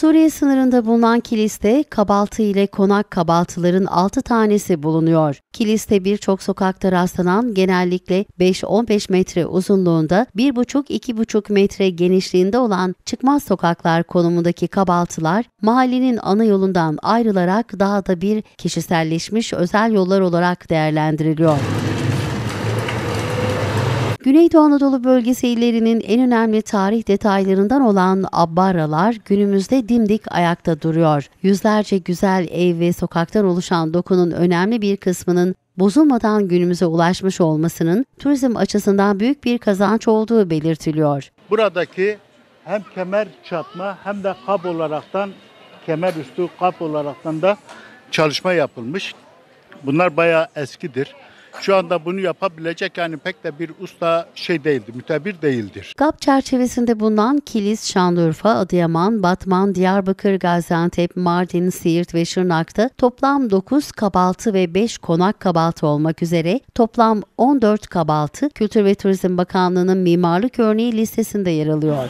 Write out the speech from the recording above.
Suriye sınırında bulunan kiliste kabaltı ile konak kabaltıların 6 tanesi bulunuyor. Kiliste birçok sokakta rastlanan genellikle 5-15 metre uzunluğunda 1,5-2,5 metre genişliğinde olan çıkmaz sokaklar konumundaki kabaltılar mahallenin ana yolundan ayrılarak daha da bir kişiselleşmiş özel yollar olarak değerlendiriliyor. Güneydoğu Anadolu bölgesi illerinin en önemli tarih detaylarından olan Abbaralar günümüzde dimdik ayakta duruyor. Yüzlerce güzel ev ve sokaktan oluşan dokunun önemli bir kısmının bozulmadan günümüze ulaşmış olmasının turizm açısından büyük bir kazanç olduğu belirtiliyor. Buradaki hem kemer çatma hem de kap olaraktan kemer üstü kap olaraktan da çalışma yapılmış. Bunlar bayağı eskidir şu anda bunu yapabilecek yani pek de bir usta şey değildi, mütebir değildir. GAP çerçevesinde bulunan Kilis, Şanlıurfa, Adıyaman, Batman, Diyarbakır, Gaziantep, Mardin, Siirt ve Şırnak'ta toplam 9 kabaltı ve 5 konak kabaltı olmak üzere toplam 14 kabaltı Kültür ve Turizm Bakanlığı'nın mimarlık örneği listesinde yer alıyor.